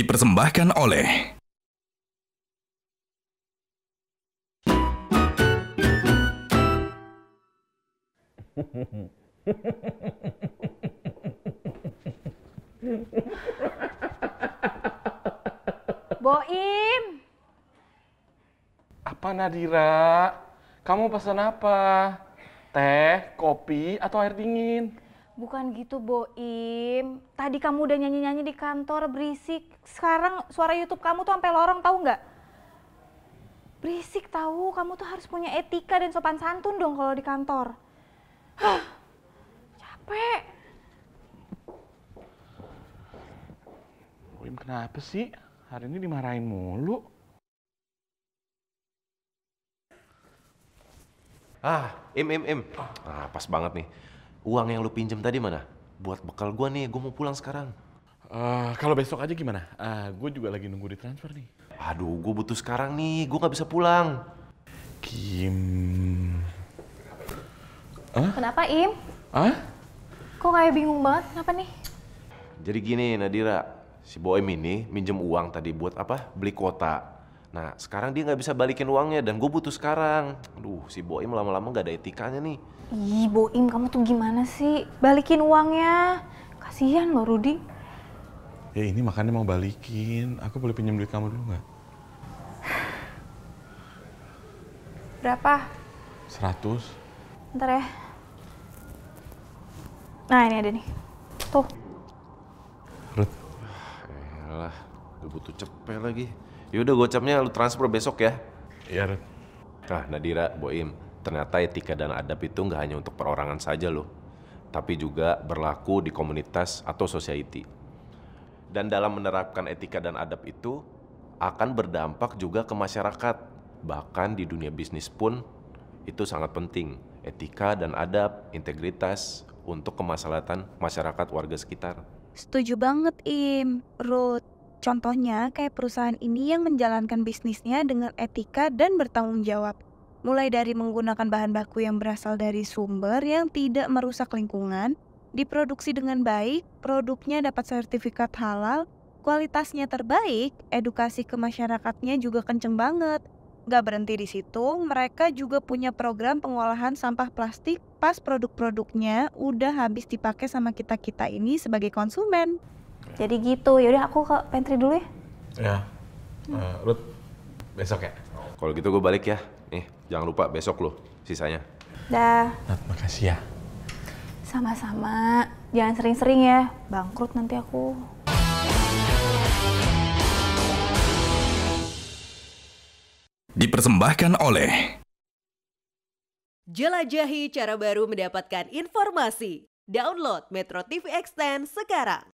dipersembahkan oleh Boim. Apa Nadira? Kamu pesan apa? Teh, kopi, atau air dingin? Bukan gitu, Boim. Tadi kamu udah nyanyi-nyanyi di kantor, berisik. Sekarang suara YouTube kamu tuh sampai lorong, tahu nggak? Berisik tahu, kamu tuh harus punya etika dan sopan santun dong kalau di kantor. Hah, capek. Boim kenapa sih? Hari ini dimarahin mulu. Ah, im, im, im. Ah, pas banget nih Uang yang lu pinjem tadi mana? Buat bekal gua nih, gua mau pulang sekarang. Uh, kalau besok aja gimana? Uh, eh, gue juga lagi nunggu di transfer nih. Aduh, gue butuh sekarang nih. Gue nggak bisa pulang. Kim. Huh? Kenapa, Im? Hah? Kok kayak bingung banget? Kenapa nih? Jadi gini, Nadira. Si Boem ini minjem uang tadi buat apa? Beli kuota. Nah sekarang dia nggak bisa balikin uangnya dan gue butuh sekarang. Aduh si Boim lama-lama nggak ada etikanya nih. Ih Boim kamu tuh gimana sih? Balikin uangnya. Kasihan loh Rudi. Ya ini makannya mau balikin. Aku boleh pinjam duit kamu dulu nggak? Berapa? Seratus. Ntar ya. Nah ini ada nih. Tuh. Ruth. Ah, gue butuh cepet lagi. Yaudah gocapnya lu transfer besok ya. Iya, Ren. Nah, Nadira, Boim, ternyata etika dan adab itu nggak hanya untuk perorangan saja loh, tapi juga berlaku di komunitas atau society. Dan dalam menerapkan etika dan adab itu, akan berdampak juga ke masyarakat. Bahkan di dunia bisnis pun, itu sangat penting. Etika dan adab, integritas, untuk kemaslahatan masyarakat warga sekitar. Setuju banget, Im, Ruth. Contohnya, kayak perusahaan ini yang menjalankan bisnisnya dengan etika dan bertanggung jawab, mulai dari menggunakan bahan baku yang berasal dari sumber yang tidak merusak lingkungan, diproduksi dengan baik, produknya dapat sertifikat halal, kualitasnya terbaik, edukasi ke masyarakatnya juga kenceng banget. Gak berhenti di situ, mereka juga punya program pengolahan sampah plastik pas produk-produknya udah habis dipakai sama kita-kita ini sebagai konsumen. Ya. jadi gitu yaudah aku ke pantry dulu ya ya hmm. uh, Ruth besok ya kalau gitu gue balik ya nih jangan lupa besok lo sisanya dah Nat makasih ya sama-sama jangan sering-sering ya bangkrut nanti aku dipersembahkan oleh Jelajahi cara baru mendapatkan informasi. Download Metro TV Extend sekarang.